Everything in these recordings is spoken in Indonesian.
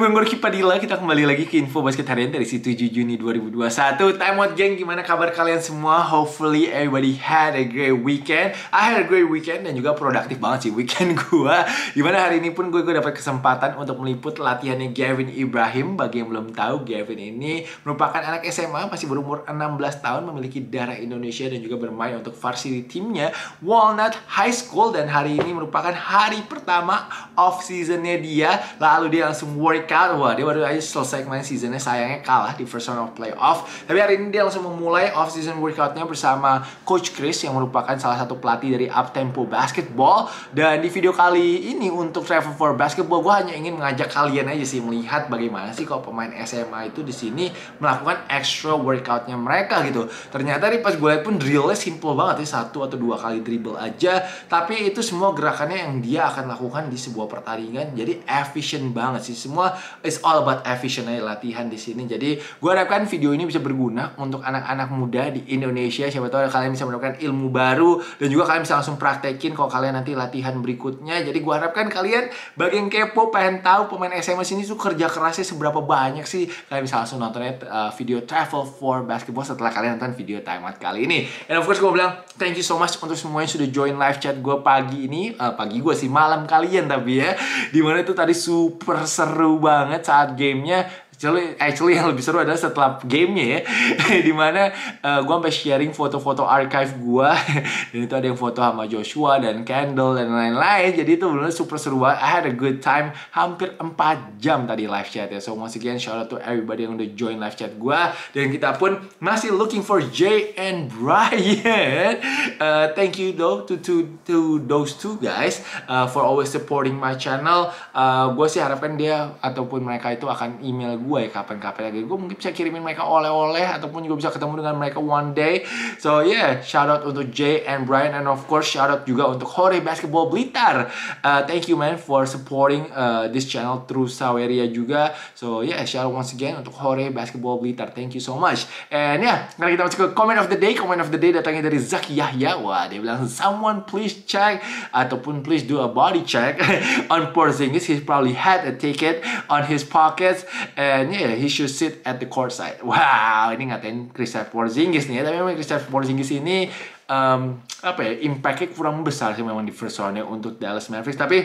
member Gorky Padilla, kita kembali lagi ke info basket harian dari 7 Juni 2021. Time out geng, gimana kabar kalian semua? Hopefully everybody had a great weekend. I had a great weekend dan juga produktif banget sih weekend gue. Gimana hari ini pun gue gue dapat kesempatan untuk meliput latihannya Gavin Ibrahim. Bagi yang belum tahu, Gavin ini merupakan anak SMA masih berumur 16 tahun, memiliki darah Indonesia dan juga bermain untuk varsity timnya Walnut High School dan hari ini merupakan hari pertama off seasonnya dia. Lalu dia langsung work out wah dia baru aja selesai kemarin seasonnya sayangnya kalah di first round of playoff tapi hari ini dia langsung memulai off season workoutnya bersama coach Chris yang merupakan salah satu pelatih dari Up Tempo Basketball dan di video kali ini untuk Travel for Basketball gue hanya ingin mengajak kalian aja sih melihat bagaimana sih kalau pemain SMA itu di sini melakukan extra workoutnya mereka gitu ternyata di pas gue liat pun drillnya simple banget ya satu atau dua kali dribble aja tapi itu semua gerakannya yang dia akan lakukan di sebuah pertandingan jadi efisien banget sih semua it's all about efficiency latihan di sini. Jadi gue harapkan video ini bisa berguna untuk anak-anak muda di Indonesia. Siapa tahu kalian bisa mendapatkan ilmu baru dan juga kalian bisa langsung praktekin kalau kalian nanti latihan berikutnya. Jadi gue harapkan kalian bagi yang kepo pengen tahu pemain SMS ini tuh kerja kerasnya seberapa banyak sih. Kalian bisa langsung nontonnya uh, eh, video travel for basketball setelah kalian nonton video time timeout kali ini. And of course gue bilang thank you so much untuk semuanya sudah join live chat gue pagi ini. Uh, pagi gue sih malam kalian tapi ya. Dimana itu tadi super seru banget banget saat gamenya actually actually yang lebih seru adalah setelah gamenya ya dimana uh, eh, gue sampai sharing foto-foto archive gue dan itu ada yang foto sama Joshua dan Kendall dan lain-lain jadi itu benar super seru banget I had a good time hampir 4 jam tadi live chat ya so once again shout out to everybody yang udah join live chat gue dan kita pun masih looking for Jay and Brian uh, thank you though to to to those two guys uh, for always supporting my channel uh, gue sih harapkan dia ataupun mereka itu akan email gue gue ya kapan-kapan lagi gue mungkin bisa kirimin mereka oleh-oleh ataupun juga bisa ketemu dengan mereka one day so yeah shout out untuk Jay and Brian and of course shout out juga untuk Hore Basketball Blitar uh, thank you man for supporting uh, this channel through Saweria juga so yeah shout out once again untuk Hore Basketball Blitar thank you so much and yeah sekarang kita masuk ke comment of the day comment of the day datangnya dari Zaki Yahya wah dia bilang someone please check ataupun please do a body check on Porzingis he probably had a ticket on his pockets and lainnya ya he should sit at the court side. Wow, ini ngatain Kristaps Porzingis nih ya. Tapi memang Kristaps Porzingis ini um, apa ya, impactnya kurang besar sih memang di first roundnya untuk Dallas Mavericks. Tapi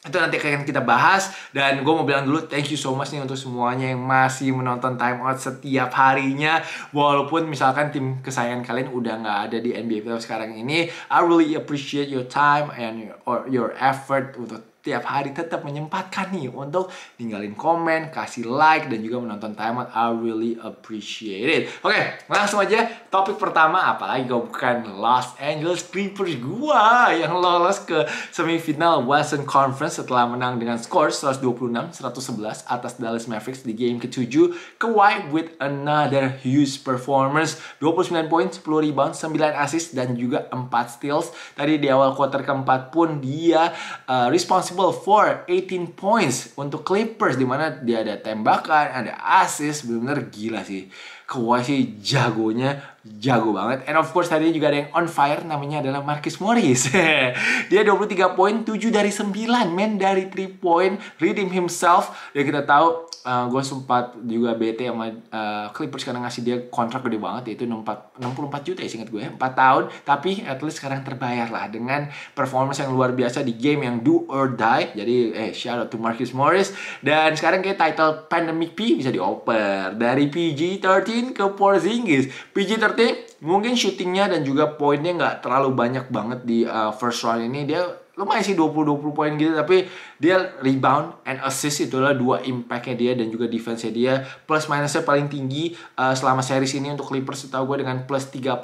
itu nanti akan kita bahas dan gue mau bilang dulu thank you so much nih untuk semuanya yang masih menonton time out setiap harinya walaupun misalkan tim kesayangan kalian udah nggak ada di NBA playoff sekarang ini I really appreciate your time and your, or your effort untuk tiap hari tetap menyempatkan nih untuk ninggalin komen, kasih like, dan juga menonton timeout. I really appreciate it. Oke, okay, langsung aja topik pertama, apalagi kalau bukan Los Angeles Clippers gua yang lolos ke semifinal Western Conference setelah menang dengan skor 126-111 atas Dallas Mavericks di game ke-7. Kawhi with another huge performance. 29 poin, 10 rebound, 9 assist, dan juga 4 steals. Tadi di awal quarter keempat pun dia uh, eh, responsif responsible for 18 points untuk Clippers di mana dia ada tembakan, ada assist, benar-benar gila sih. Kawhi sih jagonya jago banget. And of course tadi juga ada yang on fire namanya adalah Marcus Morris. dia 23 poin, 7 dari 9 men dari 3 point, redeem himself. ya kita tahu uh, gue sempat juga bete sama uh, Clippers karena ngasih dia kontrak gede banget yaitu 64, 64 juta ya ingat gue ya. 4 tahun tapi at least sekarang terbayar lah dengan performance yang luar biasa di game yang do or die jadi eh shout out to Marcus Morris dan sekarang kayak title Pandemic P bisa dioper dari PG-13 ke Porzingis PG-13 Duterte mungkin shootingnya dan juga poinnya nggak terlalu banyak banget di uh, first round ini dia lumayan sih 20-20 poin gitu tapi dia rebound and assist itu adalah dua impactnya dia dan juga defense dia plus minusnya paling tinggi uh, selama series ini untuk Clippers setahu gue dengan plus 34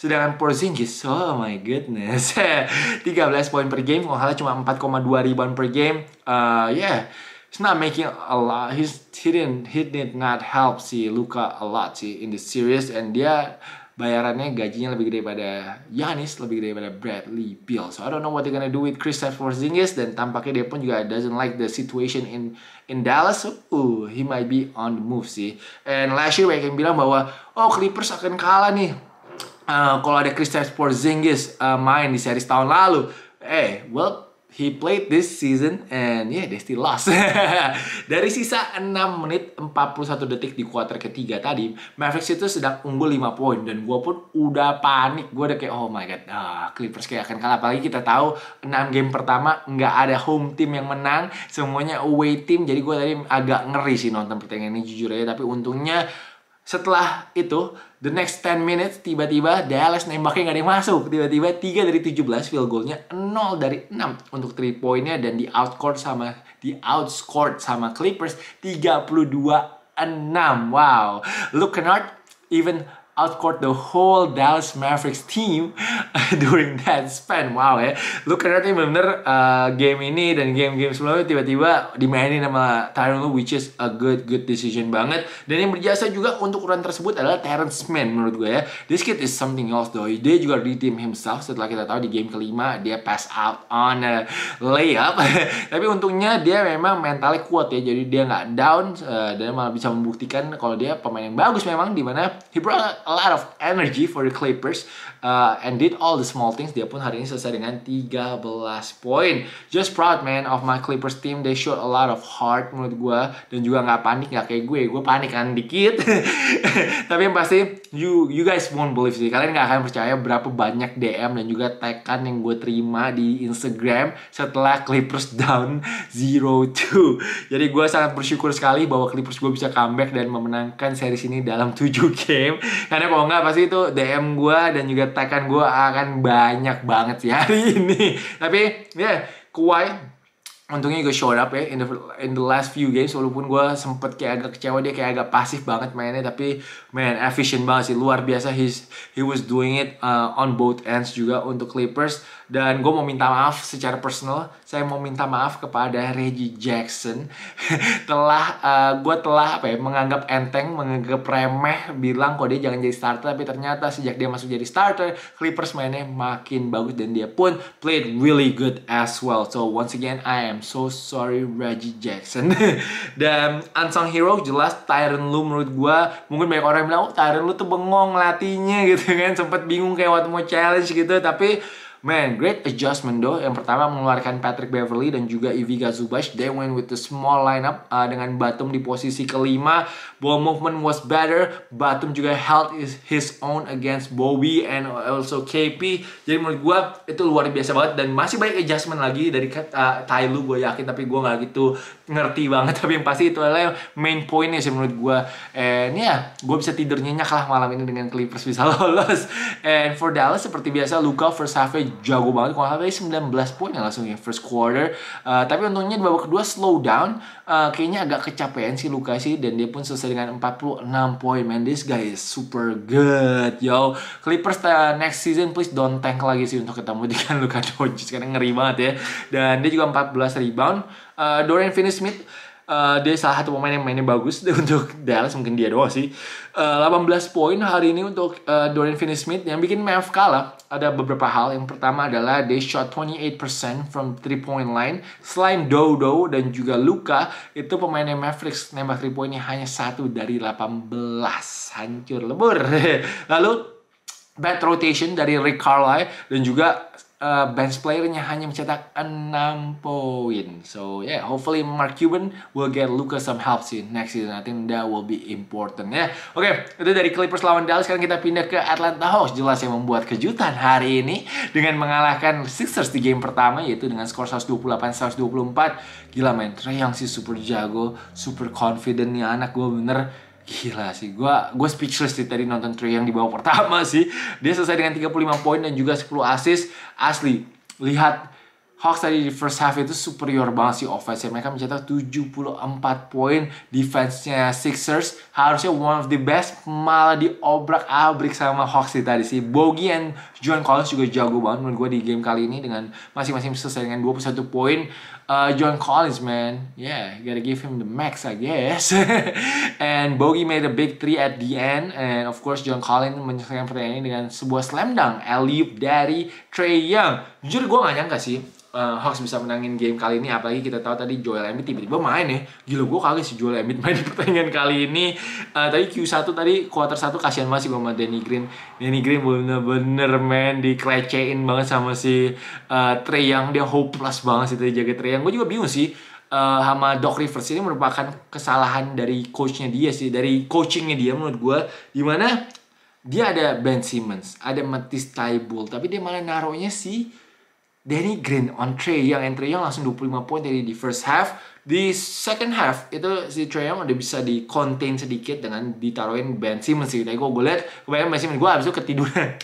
sedangkan Porzingis oh my goodness 13 poin per game kalau cuma 4,2 rebound per game uh, ya yeah he's not making a lot. He's he didn't he did not help si Luka a lot si in the series and dia bayarannya gajinya lebih gede pada Yanis lebih gede pada Bradley Beal. So I don't know what they're gonna do with Kristaps Porzingis dan tampaknya dia pun juga doesn't like the situation in in Dallas. So, ooh, he might be on the move sih. And last year banyak yang bilang bahwa oh Clippers akan kalah nih. Uh, kalau ada Kristaps Porzingis uh, main di series tahun lalu. Eh, well He played this season and yeah, they still lost. Dari sisa 6 menit 41 detik di kuarter ketiga tadi, Mavericks itu sedang unggul 5 poin dan gue pun udah panik. Gue udah kayak oh my god, ah, Clippers kayak akan kalah. Apalagi kita tahu 6 game pertama nggak ada home team yang menang, semuanya away team. Jadi gue tadi agak ngeri sih nonton pertandingan ini jujur aja. Tapi untungnya setelah itu the next 10 minutes tiba-tiba Dallas nembaknya nggak ada yang masuk tiba-tiba 3 dari 17 field goalnya 0 dari 6 untuk 3 pointnya dan di outscored sama di outscored sama Clippers 32 6 wow Luke Kennard even Outcourt the whole Dallas Mavericks team during that span. Wow ya. Lu kena tuh bener uh, game ini dan game-game sebelumnya tiba-tiba dimainin sama Tyron Lu which is a good good decision banget. Dan yang berjasa juga untuk run tersebut adalah Terrence Mann menurut gue ya. This kid is something else though. Dia juga di redeem himself setelah kita tahu di game kelima dia pass out on a layup. Tapi untungnya dia memang mentalnya kuat ya. Jadi dia nggak down uh, dan malah bisa membuktikan kalau dia pemain yang bagus memang di mana he a lot of energy for the Clippers uh, and did all the small things. Dia pun hari ini selesai dengan 13 poin. Just proud man of my Clippers team. They showed a lot of heart menurut gue dan juga nggak panik nggak kayak gue. Gue panik kan dikit. Tapi yang pasti you you guys won't believe sih. Kalian nggak akan percaya berapa banyak DM dan juga tekan yang gue terima di Instagram setelah Clippers down 0-2. Jadi gue sangat bersyukur sekali bahwa Clippers gue bisa comeback dan memenangkan series ini dalam 7 game karena kalau nggak pasti itu DM gue dan juga tekan gue akan banyak banget sih hari ini tapi ya yeah, Kuai untungnya gue showed up ya in the, in the last few games walaupun gue sempet kayak agak kecewa dia kayak agak pasif banget mainnya tapi man efficient banget sih luar biasa he's he was doing it uh, on both ends juga untuk Clippers dan gue mau minta maaf secara personal, saya mau minta maaf kepada Reggie Jackson telah uh, eh, gue telah apa ya menganggap enteng, menganggap remeh, bilang kok dia jangan jadi starter, tapi ternyata sejak dia masuk jadi starter, Clippers mainnya makin bagus dan dia pun played really good as well. So once again, I am so sorry Reggie Jackson dan unsung hero jelas Tyron Lu menurut gue mungkin banyak orang yang bilang oh Tyron Lu tuh bengong latihnya gitu kan sempet bingung kayak waktu mau challenge gitu tapi Man, great adjustment though. Yang pertama mengeluarkan Patrick Beverly dan juga Ivy Zubac. They went with the small lineup uh, dengan Batum di posisi kelima. Ball movement was better. Batum juga held his own against Bowie and also KP. Jadi menurut gue itu luar biasa banget dan masih banyak adjustment lagi dari uh, Ty gue yakin tapi gue gak gitu ngerti banget tapi yang pasti itu adalah yang main pointnya sih menurut gue eh, and ya yeah, gue bisa tidur nyenyak lah malam ini dengan Clippers bisa lolos and for Dallas seperti biasa Luka first half jago banget kalau halfnya 19 poin ya langsung ya first quarter uh, tapi untungnya di babak kedua slow down uh, kayaknya agak kecapean sih Luka sih dan dia pun selesai dengan 46 poin man this guy is super good yo Clippers uh, next season please don't tank lagi sih untuk ketemu dengan Luka Doncic karena ngeri banget ya dan dia juga 14 rebound uh, Dorian Finney-Smith Uh, dia salah satu pemain yang mainnya bagus untuk Dallas mungkin dia doang sih. Uh, eh, 18 poin hari ini untuk uh, Dorian Finney-Smith yang bikin Mavs kalah ada beberapa hal. Yang pertama adalah they shot 28% from three point line. Selain Dodo dan juga Luka, itu pemain yang Mavericks nembak three pointnya hanya satu dari 18. Hancur lebur. Lalu bad rotation dari Rick Carlisle dan juga Eh, bench playernya hanya mencetak 6 poin. So yeah, hopefully Mark Cuban will get Lucas some help sih next season. I think that will be important ya. Yeah. Oke, okay, itu dari Clippers lawan Dallas. Sekarang kita pindah ke Atlanta Hawks. Jelas yang membuat kejutan hari ini dengan mengalahkan Sixers di game pertama yaitu dengan skor 128-124. Gila men, yang yang sih super jago, super confident nih anak gue bener Gila sih, gue gua speechless sih tadi nonton Trey yang di bawah pertama sih. Dia selesai dengan 35 poin dan juga 10 asis Asli, lihat Hawks tadi di first half itu superior banget sih offense-nya. Mereka mencetak 74 poin defense-nya Sixers. Harusnya one of the best, malah diobrak-abrik sama Hawks sih tadi sih. Bogey and John Collins juga jago banget menurut gue di game kali ini dengan masing-masing selesai dengan 21 poin. Uh, John Collins, man, yeah, you gotta give him the max, I guess. and Bogey made a big three at the end, and of course John Collins menyelesaikan ini dengan sebuah slam dunk alley dari Trey Young. Jujur gue gak nyangka sih, uh, Hawks bisa menangin game kali ini apalagi kita tahu tadi Joel Embiid tiba-tiba main ya gila gue kaget si Joel Embiid main di pertandingan kali ini uh, tadi Q1 tadi quarter 1 kasihan masih gue sama Danny Green Danny Green bener-bener man dikelecehin banget sama si uh, eh, Trey Young dia hopeless banget sih tadi jaga Trey Young gue juga bingung sih uh, sama Doc Rivers ini merupakan kesalahan dari coachnya dia sih dari coachingnya dia menurut gue dimana dia ada Ben Simmons, ada Matisse Thybulle, tapi dia malah naruhnya si Danny Green on Trey Young and Trey Young langsung 25 poin tadi di first half di second half itu si Trey Young udah bisa di contain sedikit dengan ditaruhin Ben Simmons sih tadi gue gue liat kebanyakan Ben Simmons gue abis itu ketiduran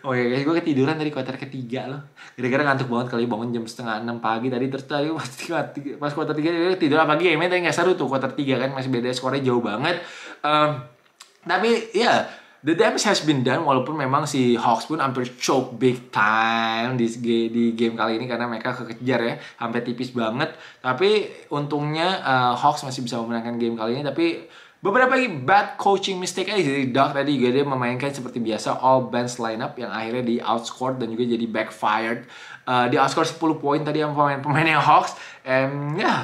Oh iya guys, gue ketiduran dari kuarter ketiga loh Gara-gara ngantuk banget kali bangun jam setengah enam pagi tadi Terus tadi pas, pas kuarter tiga tidur apa game Tadi gak seru tuh kuarter tiga kan Masih beda skornya jauh banget um, Tapi ya yeah, the damage has been done walaupun memang si Hawks pun hampir choke big time di, di game kali ini karena mereka kekejar ya sampai tipis banget tapi untungnya uh, Hawks masih bisa memenangkan game kali ini tapi beberapa lagi bad coaching mistake aja jadi Doc tadi juga dia memainkan seperti biasa all bench lineup yang akhirnya di outscore dan juga jadi backfired uh, di outscore 10 poin tadi yang pemain-pemainnya Hawks and ya yeah,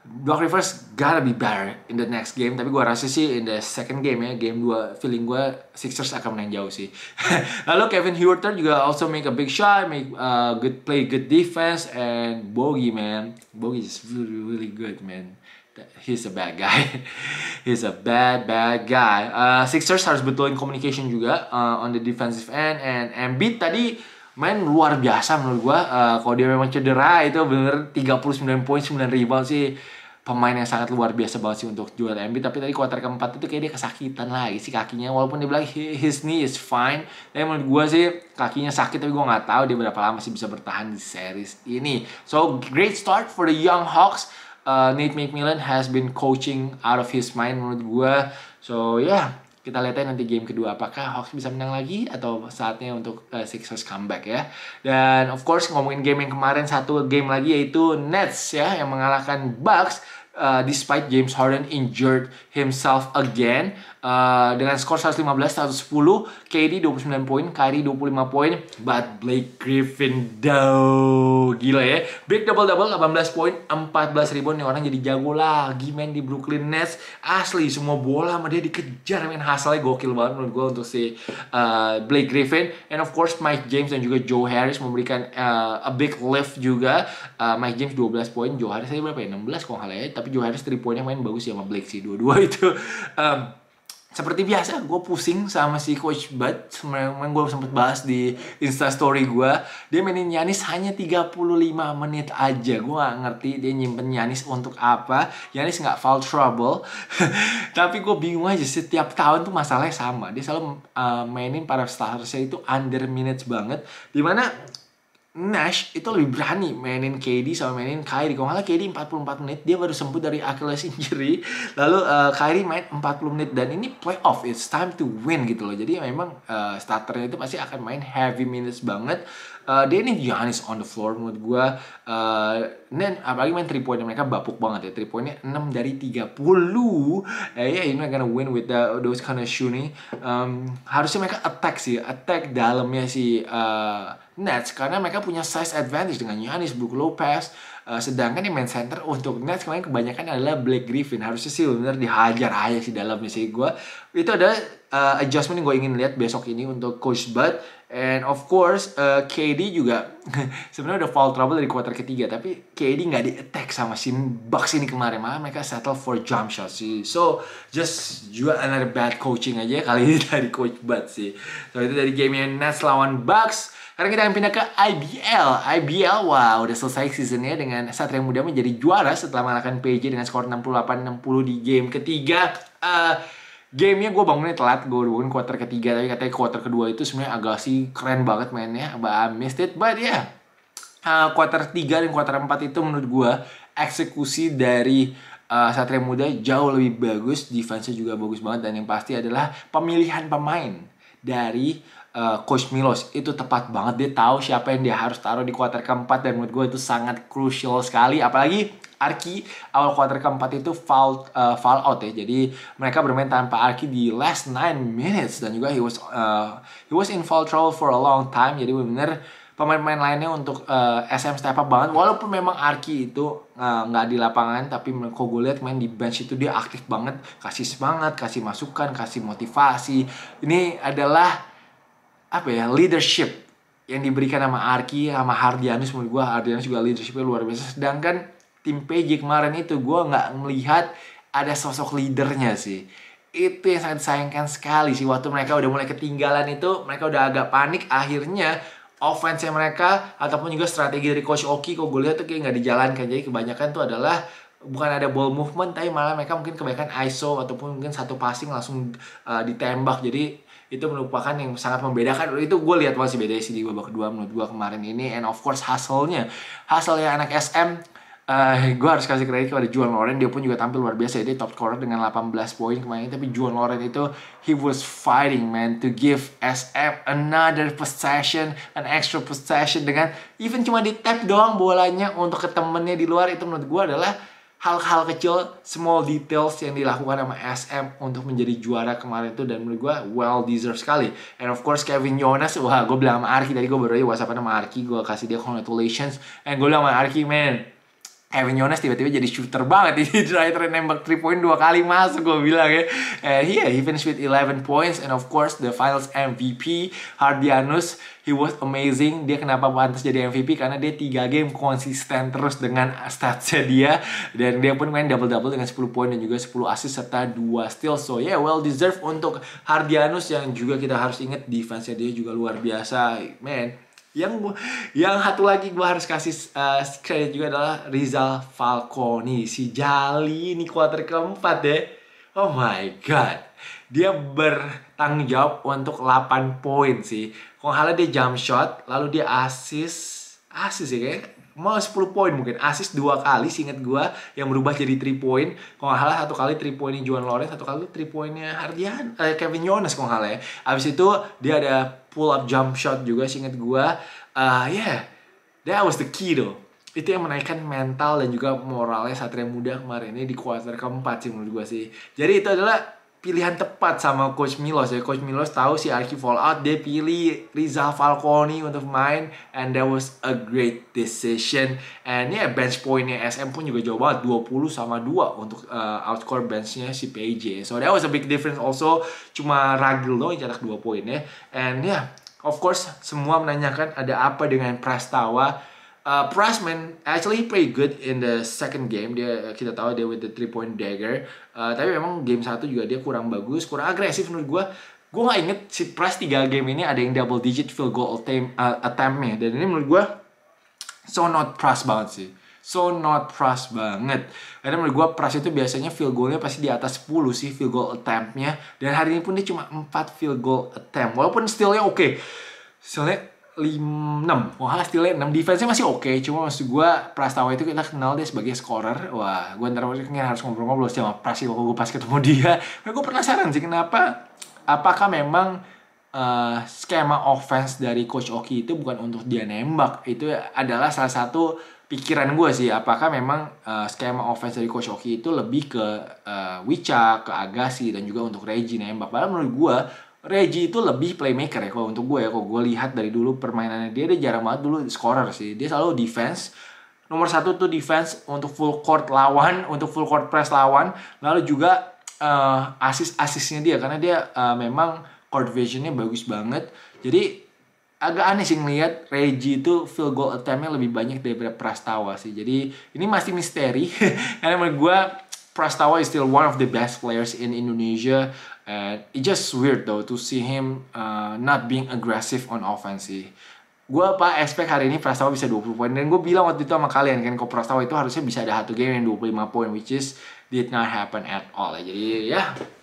Doc Rivers gotta be better in the next game tapi gue rasa sih in the second game ya game 2 feeling gue Sixers akan menang jauh sih lalu Kevin Huerter juga also make a big shot make a uh, good play good defense and Bogey man Bogey is really really good man he's a bad guy he's a bad bad guy uh, Sixers harus betulin communication juga uh, on the defensive end and Embiid tadi main luar biasa menurut gue uh, kalau dia memang cedera itu bener 39 poin 9 rebound sih pemain yang sangat luar biasa banget sih untuk Joel Embiid tapi tadi kuarter keempat itu kayak dia kesakitan lagi sih kakinya walaupun dia bilang his knee is fine tapi menurut gue sih kakinya sakit tapi gue nggak tahu dia berapa lama sih bisa bertahan di series ini so great start for the young Hawks uh, Nate McMillan has been coaching out of his mind menurut gue so yeah kita lihat nanti game kedua apakah Hawks bisa menang lagi atau saatnya untuk uh, Sixers comeback ya. Dan of course ngomongin game yang kemarin satu game lagi yaitu Nets ya yang mengalahkan Bucks uh, despite James Harden injured himself again. Uh, dengan skor 115-110, KD 29 poin, Kyrie 25 poin, but Blake Griffin though, Gila ya. Big double-double 18 poin, 14 ribuan, nih orang jadi jago lagi main di Brooklyn Nets. Asli, semua bola sama dia dikejar. Main hasilnya gokil banget menurut gue untuk si uh, Blake Griffin. And of course, Mike James dan juga Joe Harris memberikan uh, a big lift juga. Uh, Mike James 12 poin, Joe Harris tadi berapa ya? 16 kok halnya ya. Tapi Joe Harris 3 poinnya main bagus ya sama Blake sih. Dua-dua itu. Um, seperti biasa gue pusing sama si coach Bud memang gue sempet bahas di insta story gue dia mainin Yanis hanya 35 menit aja gue gak ngerti dia nyimpen Yanis untuk apa Yanis nggak foul trouble tapi gue bingung aja setiap tahun tuh masalahnya sama dia selalu uh, mainin para starsnya itu under minutes banget dimana Nash itu lebih berani mainin KD sama mainin Kyrie. Kalau nggak KD 44 menit, dia baru sembuh dari Achilles injury. Lalu uh, Kyrie main 40 menit dan ini playoff, it's time to win gitu loh. Jadi memang uh, starternya itu pasti akan main heavy minutes banget Eh, dia ini Giannis on the floor menurut gue uh, dan apalagi main 3 point mereka bapuk banget ya 3 pointnya 6 dari 30 uh, eh, yeah you're not gonna win with the, those kind of shooting um, harusnya mereka attack sih attack dalamnya si uh, Nets karena mereka punya size advantage dengan Giannis, Brook Lopez Eh, sedangkan yang main center untuk Nets kemarin kebanyakan adalah Blake Griffin. Harusnya sih benar dihajar aja sih dalam sih gue. Itu ada uh, adjustment yang gue ingin lihat besok ini untuk Coach Bud. And of course, uh, eh, KD juga sebenarnya udah foul trouble dari quarter ketiga, tapi KD nggak di attack sama si Bucks ini kemarin. Malah mereka settle for jump shot sih. So just juga another bad coaching aja kali ini dari Coach Bud sih. So itu dari game yang Nets lawan Bucks. Sekarang kita akan pindah ke IBL. IBL, wow, udah selesai seasonnya dengan Satria Muda menjadi juara setelah mengalahkan PJ dengan skor 68-60 di game ketiga. Uh, Gamenya gue bangunnya telat, gue bangun quarter ketiga, tapi katanya quarter kedua itu sebenarnya agak sih keren banget mainnya, but I missed it, but yeah. Uh, quarter 3 dan quarter 4 itu menurut gue eksekusi dari uh, Satria Muda jauh lebih bagus, defense-nya juga bagus banget, dan yang pasti adalah pemilihan pemain dari uh, Coach Milos itu tepat banget dia tahu siapa yang dia harus taruh di kuarter keempat dan menurut gue itu sangat crucial sekali apalagi Arki awal kuarter keempat itu foul uh, foul out ya jadi mereka bermain tanpa Arki di last nine minutes dan juga he was uh, he was in foul trouble for a long time jadi benar pemain-pemain lainnya untuk uh, SM step up banget walaupun memang Arki itu nggak uh, di lapangan tapi kok gue lihat main di bench itu dia aktif banget kasih semangat kasih masukan kasih motivasi ini adalah apa ya leadership yang diberikan sama Arki sama Hardianus menurut gue Hardianus juga leadershipnya luar biasa sedangkan tim PJ kemarin itu gue nggak melihat ada sosok leadernya sih itu yang sangat disayangkan sekali sih waktu mereka udah mulai ketinggalan itu mereka udah agak panik akhirnya offense mereka ataupun juga strategi dari coach Oki kok gue lihat tuh kayak nggak dijalankan jadi kebanyakan tuh adalah bukan ada ball movement tapi malah mereka mungkin kebanyakan iso ataupun mungkin satu passing langsung uh, ditembak jadi itu merupakan yang sangat membedakan itu gue lihat masih beda sih di babak kedua menurut gue kemarin ini and of course hustle-nya hustle ya anak SM uh, eh, gue harus kasih kredit kepada Juan Loren dia pun juga tampil luar biasa ya. dia top scorer dengan 18 poin kemarin tapi Juan Loren itu he was fighting man to give SM another possession an extra possession dengan even cuma di tap doang bolanya untuk ke temennya di luar itu menurut gue adalah hal-hal kecil small details yang dilakukan sama SM untuk menjadi juara kemarin itu dan menurut gue well deserved sekali and of course Kevin Jonas wah gue bilang sama Arki tadi gue baru aja whatsapp sama Arki gue kasih dia congratulations and gue bilang sama Arki man Evan Jones tiba-tiba jadi shooter banget di terakhir nembak 3 point dua kali masuk gue bilang ya and yeah he finished with 11 points and of course the finals MVP Hardianus he was amazing dia kenapa pantas jadi MVP karena dia 3 game konsisten terus dengan stats dia dan dia pun main double-double dengan 10 poin dan juga 10 assist serta 2 steal so yeah well deserved untuk Hardianus yang juga kita harus ingat defense-nya dia juga luar biasa man yang yang satu lagi gue harus kasih uh, credit juga adalah Rizal Falconi si Jali ini kuarter keempat deh oh my god dia bertanggung jawab untuk 8 poin sih kalau halnya dia jump shot lalu dia asis asis ya kayak mau 10 poin mungkin asis dua kali inget gue yang berubah jadi 3 poin kalau halnya satu kali 3 poinnya Juan Lorenz satu kali 3 poinnya Hardian eh, Kevin Jonas kalau halnya abis itu dia ada pull up jump shot juga inget gue uh, ah, yeah that was the key though itu yang menaikkan mental dan juga moralnya satria muda kemarin ini di kuarter keempat sih menurut gue sih jadi itu adalah pilihan tepat sama coach Milos ya. Coach Milos tahu si Arki fallout, dia pilih Riza Falconi untuk main and that was a great decision. And yeah, bench pointnya SM pun juga jauh banget 20 sama 2 untuk uh, outscore benchnya si PJ. So that was a big difference also cuma Ragil loh yang cetak 2 poin ya. And yeah, of course semua menanyakan ada apa dengan Prastawa uh, Pressman actually play good in the second game. Dia kita tahu dia with the three point dagger. Uh, tapi memang game satu juga dia kurang bagus, kurang agresif menurut gue. Gue gak inget si Press tiga game ini ada yang double digit field goal attempt uh, attemptnya. Dan ini menurut gue so not Press banget sih. So not Press banget. Karena menurut gue Press itu biasanya field goalnya pasti di atas 10 sih field goal attemptnya. Dan hari ini pun dia cuma 4 field goal attempt. Walaupun stillnya oke. Okay. Stillnya 5-6 wah still 6 defense-nya masih oke okay. cuma maksud gue Prastawa itu kita kenal dia sebagai scorer wah gue ntar mungkin harus ngobrol-ngobrol sama Pras kalau gue pas ketemu dia tapi nah, gue penasaran sih kenapa apakah memang uh, skema offense dari coach Oki itu bukan untuk dia nembak itu adalah salah satu pikiran gue sih apakah memang uh, skema offense dari coach Oki itu lebih ke uh, eh, Wicak, ke Agassi dan juga untuk Reggie nembak padahal menurut gue Reggie itu lebih playmaker ya kalau untuk gue ya kalau gue lihat dari dulu permainannya dia dia jarang banget dulu scorer sih dia selalu defense nomor satu tuh defense untuk full court lawan untuk full court press lawan lalu juga uh, assist assistnya dia karena dia uh, memang court visionnya bagus banget jadi agak aneh sih ngeliat Reggie itu field goal attemptnya lebih banyak daripada Prastawa sih. Jadi ini masih misteri karena menurut gue Prastawa is still one of the best players in Indonesia And uh, it just weird though to see him uh, not being aggressive on offense sih. Gue apa expect hari ini Prastawa bisa 20 poin dan gue bilang waktu itu sama kalian kan kalau Prastawa itu harusnya bisa ada satu game yang 25 poin which is did not happen at all ya. Jadi ya yeah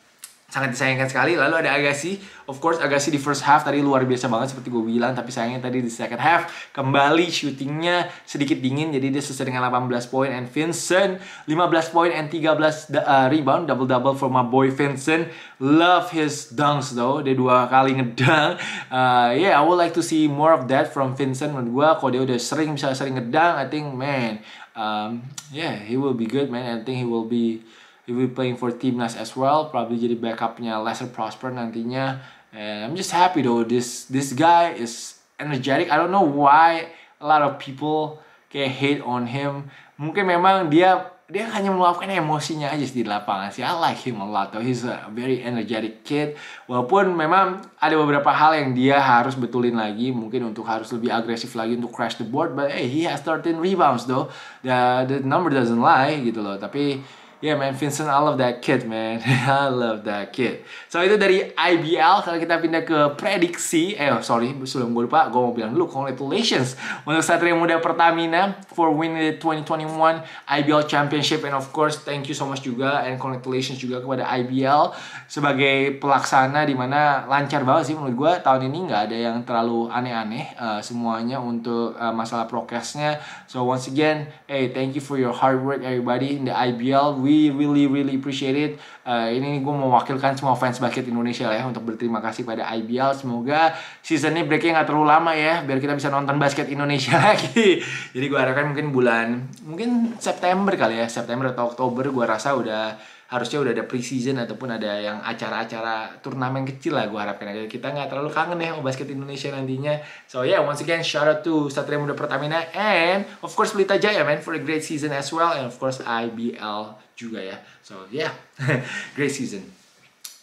sangat disayangkan sekali. Lalu ada Agassi. Of course Agassi di first half tadi luar biasa banget seperti gue bilang. Tapi sayangnya tadi di second half kembali shootingnya sedikit dingin. Jadi dia selesai dengan 18 poin. And Vincent 15 poin and 13 uh, rebound. Double-double for my boy Vincent. Love his dunks though. Dia dua kali ngedang. Uh, yeah, I would like to see more of that from Vincent. Menurut gue kalau dia udah sering bisa sering ngedang. I think man. Um, yeah, he will be good man. I think he will be he will be playing for timnas as well probably jadi backupnya lesser Prosper nantinya and I'm just happy though this this guy is energetic I don't know why a lot of people kayak hate on him mungkin memang dia dia hanya meluapkan emosinya aja di lapangan sih. I like him a lot though. He's a very energetic kid. Walaupun memang ada beberapa hal yang dia harus betulin lagi. Mungkin untuk harus lebih agresif lagi untuk crash the board. But hey, he has 13 rebounds though. The, the number doesn't lie gitu loh. Tapi Yeah man, Vincent, I love that kid man. I love that kid. So itu dari IBL. Kalau kita pindah ke prediksi, eh oh, sorry, sebelum gue lupa, gue mau bilang dulu congratulations untuk Satria Muda Pertamina for winning the 2021 IBL Championship and of course thank you so much juga and congratulations juga kepada IBL sebagai pelaksana di mana lancar banget sih menurut gue tahun ini nggak ada yang terlalu aneh-aneh uh, semuanya untuk uh, masalah prokesnya. So once again, hey thank you for your hard work everybody in the IBL we really really appreciate it uh, ini gue mewakilkan semua fans basket Indonesia lah ya untuk berterima kasih pada IBL semoga season ini breaknya nggak terlalu lama ya biar kita bisa nonton basket Indonesia lagi jadi gue harapkan mungkin bulan mungkin September kali ya September atau Oktober gue rasa udah harusnya udah ada preseason ataupun ada yang acara-acara turnamen kecil lah gue harapkan aja kita nggak terlalu kangen ya basket Indonesia nantinya so yeah once again shout out to Satria Muda Pertamina and of course Pelita Jaya man for a great season as well and of course IBL juga ya. So yeah, great season.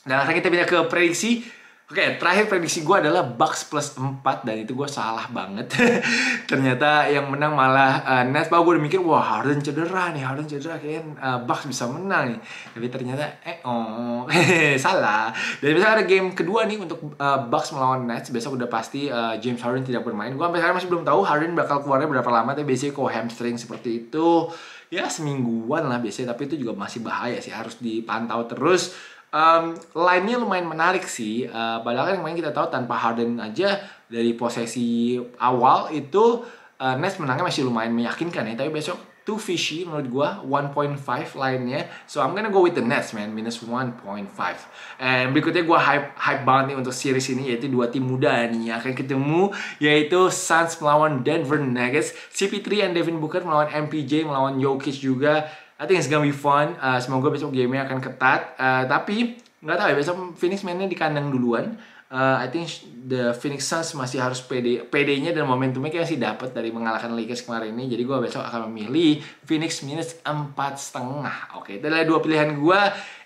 Dan nah, akhirnya kita pindah ke prediksi. Oke, okay, terakhir prediksi gue adalah Bucks plus 4 dan itu gue salah banget. Ternyata yang menang malah uh, Nets. Bahwa gue udah mikir, wah Harden cedera nih, Harden cedera kayaknya uh, Bucks bisa menang nih. Tapi ternyata eh oh salah. Dan besok ada game kedua nih untuk uh, Bucks melawan Nets. Besok udah pasti uh, James Harden tidak bermain. Gue sampai sekarang masih belum tahu Harden bakal keluarnya berapa lama. Tapi biasanya kok hamstring seperti itu ya semingguan lah biasanya tapi itu juga masih bahaya sih harus dipantau terus um, lainnya lumayan menarik sih uh, padahal kan main kita tahu tanpa Harden aja dari posesi awal itu uh, Nets menangnya masih lumayan meyakinkan ya tapi besok too fishy menurut gua 1.5 lainnya so I'm gonna go with the Nets man minus 1.5 and berikutnya gua hype hype banget nih untuk series ini yaitu dua tim muda nih yang akan ketemu yaitu Suns melawan Denver Nuggets CP3 and Devin Booker melawan MPJ melawan Jokic juga I think it's gonna be fun uh, semoga besok gamenya akan ketat uh, tapi nggak tahu ya besok Phoenix mainnya di kandang duluan uh, I think the Phoenix Suns masih harus PD PD-nya dan momentumnya kayak sih dapat dari mengalahkan Lakers kemarin ini. Jadi gue besok akan memilih Phoenix minus empat setengah. Oke, itu adalah dua pilihan gue.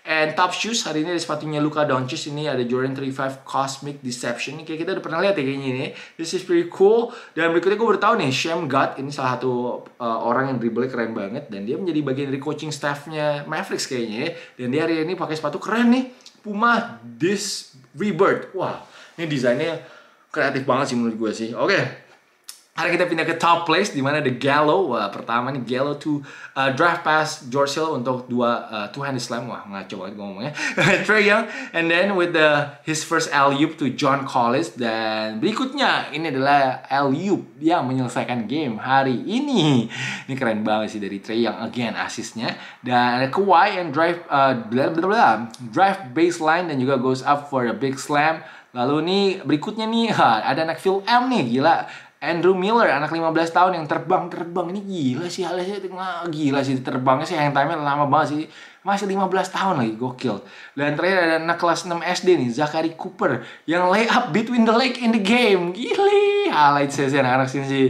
And top shoes hari ini ada sepatunya Luka Doncic ini ada Jordan 35 Cosmic Deception ini kayak kita udah pernah lihat ya kayaknya ini. This is pretty cool. Dan berikutnya gue bertahu nih Sham God ini salah satu uh, orang yang dribble keren banget dan dia menjadi bagian dari coaching staffnya Mavericks kayaknya. Ya. Dan dia hari ini pakai sepatu keren nih Puma This Rebirth. Wah, ini desainnya kreatif banget sih menurut gue sih. Oke, sekarang kita pindah ke top place di mana The Gallo wah pertama nih Gallo to uh, draft pass George Hill untuk dua uh, two handed slam wah ngaco banget gue ngomongnya Trey Young and then with the his first alley to John Collins dan berikutnya ini adalah alley yang menyelesaikan game hari ini ini keren banget sih dari Trey Young again asisnya dan ada Kawhi and drive uh, bla bla drive baseline dan juga goes up for a big slam Lalu nih berikutnya nih ada anak Phil M nih gila Andrew Miller anak 15 tahun yang terbang-terbang ini gila sih halasnya gila sih terbangnya sih yang time-nya lama banget sih masih 15 tahun lagi gokil dan terakhir ada anak kelas 6 SD nih Zachary Cooper yang lay up between the leg in the game gili highlight ya sih anak-anak sini sih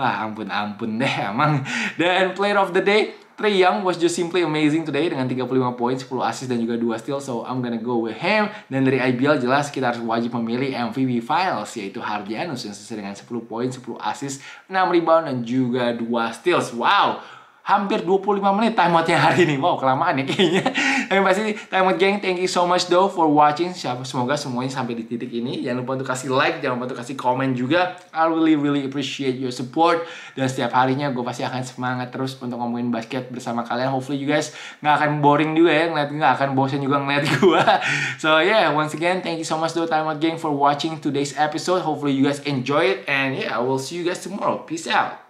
Wah ampun ampun deh emang Dan player of the day Trey Young was just simply amazing today dengan 35 poin, 10 assist dan juga 2 steal. So I'm gonna go with him. Dan dari IBL jelas kita harus wajib memilih MVP Finals yaitu Hardianus yang sesuai dengan 10 poin, 10 assist, 6 rebound dan juga 2 steals. Wow, hampir 25 menit timeoutnya hari ini. Wow, kelamaan ya kayaknya. Yang pasti Time Out Gang, thank you so much though for watching. Semoga semuanya sampai di titik ini. Jangan lupa untuk kasih like, jangan lupa untuk kasih komen juga. I really really appreciate your support dan setiap harinya gue pasti akan semangat terus untuk ngomongin basket bersama kalian. Hopefully you guys Gak akan boring juga ya, ngeliat Gak akan bosen juga ngeliat gue. So yeah, once again, thank you so much though Time Out Gang for watching today's episode. Hopefully you guys enjoy it and yeah, I will see you guys tomorrow. Peace out.